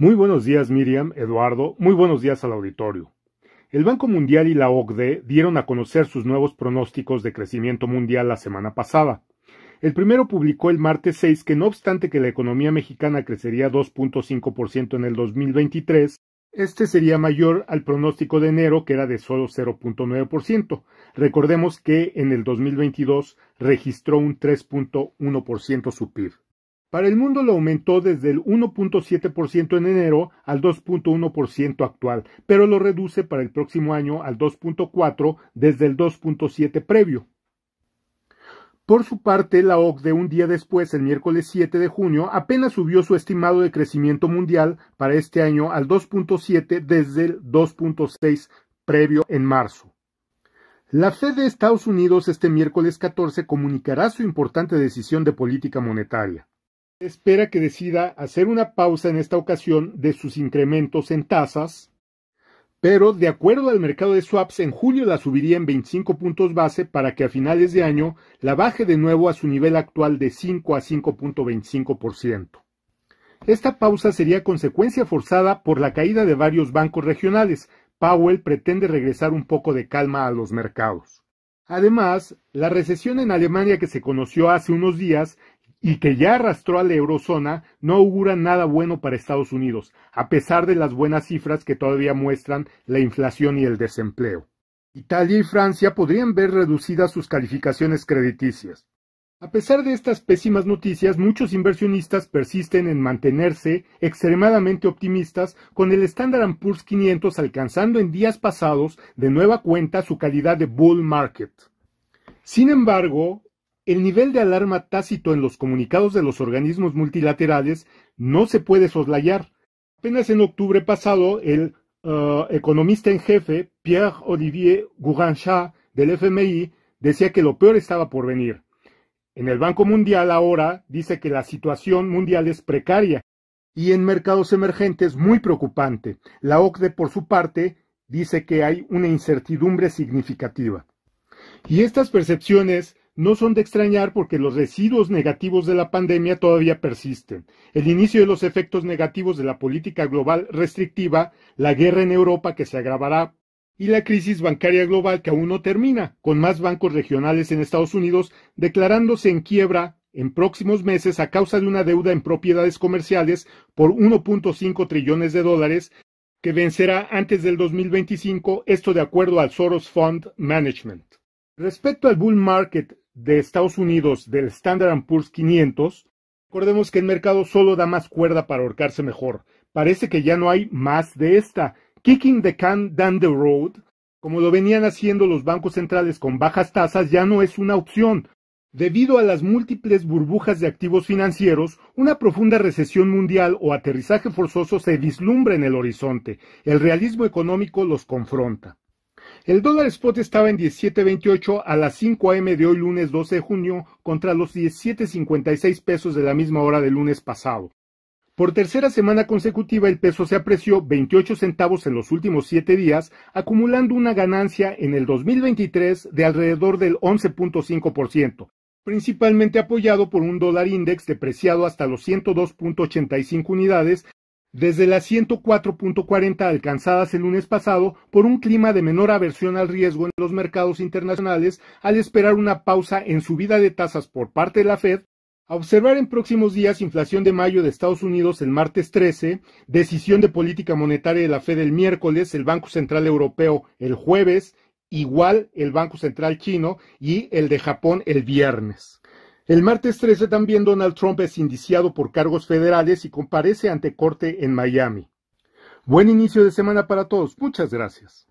Muy buenos días Miriam, Eduardo, muy buenos días al auditorio. El Banco Mundial y la OCDE dieron a conocer sus nuevos pronósticos de crecimiento mundial la semana pasada. El primero publicó el martes 6 que no obstante que la economía mexicana crecería 2.5% en el 2023, este sería mayor al pronóstico de enero que era de solo 0.9%. Recordemos que en el 2022 registró un 3.1% su PIB. Para el mundo lo aumentó desde el 1.7% en enero al 2.1% actual, pero lo reduce para el próximo año al 2.4% desde el 2.7% previo. Por su parte, la OCDE un día después, el miércoles 7 de junio, apenas subió su estimado de crecimiento mundial para este año al 2.7 desde el 2.6 previo en marzo. La Fed de Estados Unidos este miércoles 14 comunicará su importante decisión de política monetaria espera que decida hacer una pausa en esta ocasión de sus incrementos en tasas, pero de acuerdo al mercado de swaps, en julio la subiría en 25 puntos base para que a finales de año la baje de nuevo a su nivel actual de 5 a 5.25%. Esta pausa sería consecuencia forzada por la caída de varios bancos regionales. Powell pretende regresar un poco de calma a los mercados. Además, la recesión en Alemania que se conoció hace unos días y que ya arrastró a la eurozona no augura nada bueno para Estados Unidos, a pesar de las buenas cifras que todavía muestran la inflación y el desempleo. Italia y Francia podrían ver reducidas sus calificaciones crediticias. A pesar de estas pésimas noticias, muchos inversionistas persisten en mantenerse extremadamente optimistas con el Standard Poor's 500 alcanzando en días pasados de nueva cuenta su calidad de bull market. Sin embargo, el nivel de alarma tácito en los comunicados de los organismos multilaterales no se puede soslayar. Apenas en octubre pasado, el uh, economista en jefe Pierre-Olivier Gouranchat, del FMI decía que lo peor estaba por venir. En el Banco Mundial ahora dice que la situación mundial es precaria y en mercados emergentes muy preocupante. La OCDE, por su parte, dice que hay una incertidumbre significativa. Y estas percepciones no son de extrañar porque los residuos negativos de la pandemia todavía persisten. El inicio de los efectos negativos de la política global restrictiva, la guerra en Europa que se agravará y la crisis bancaria global que aún no termina, con más bancos regionales en Estados Unidos declarándose en quiebra en próximos meses a causa de una deuda en propiedades comerciales por 1.5 trillones de dólares que vencerá antes del 2025, esto de acuerdo al Soros Fund Management. Respecto al bull market de Estados Unidos del Standard Poor's 500, recordemos que el mercado solo da más cuerda para ahorcarse mejor. Parece que ya no hay más de esta. Kicking the can down the road, como lo venían haciendo los bancos centrales con bajas tasas, ya no es una opción. Debido a las múltiples burbujas de activos financieros, una profunda recesión mundial o aterrizaje forzoso se vislumbra en el horizonte. El realismo económico los confronta. El dólar spot estaba en 17.28 a las 5 a.m. de hoy lunes 12 de junio contra los 17.56 pesos de la misma hora del lunes pasado. Por tercera semana consecutiva el peso se apreció 28 centavos en los últimos siete días, acumulando una ganancia en el 2023 de alrededor del 11.5%, principalmente apoyado por un dólar index depreciado hasta los 102.85 unidades desde las 104.40 alcanzadas el lunes pasado por un clima de menor aversión al riesgo en los mercados internacionales al esperar una pausa en subida de tasas por parte de la Fed, a observar en próximos días inflación de mayo de Estados Unidos el martes 13, decisión de política monetaria de la Fed el miércoles, el Banco Central Europeo el jueves, igual el Banco Central Chino y el de Japón el viernes. El martes 13 también Donald Trump es indiciado por cargos federales y comparece ante corte en Miami. Buen inicio de semana para todos. Muchas gracias.